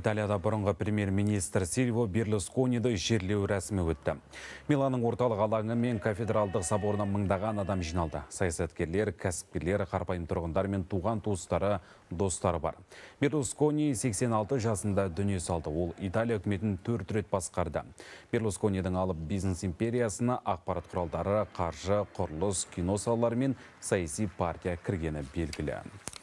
Италияда бұрынғы премьер-министр Сильво Берлускониді жерлеу рәсімі өтті. Миланың орталық алаңы мен кафедралдық соборына мыңдаған адам жиналды. Саясаткерлер, кәсіпкерлер, қарпайын тұрғындар мен туған туыстары, достары бар. Берлускони 86 жасында дүние салды. Ол Италия үкіметін төрт рет басқарды. Берлусконидің алып бизнес империясына ақпарат құралдары, қаржы, құрылыс, кино салалары мен саяси партия кіргені белгілі.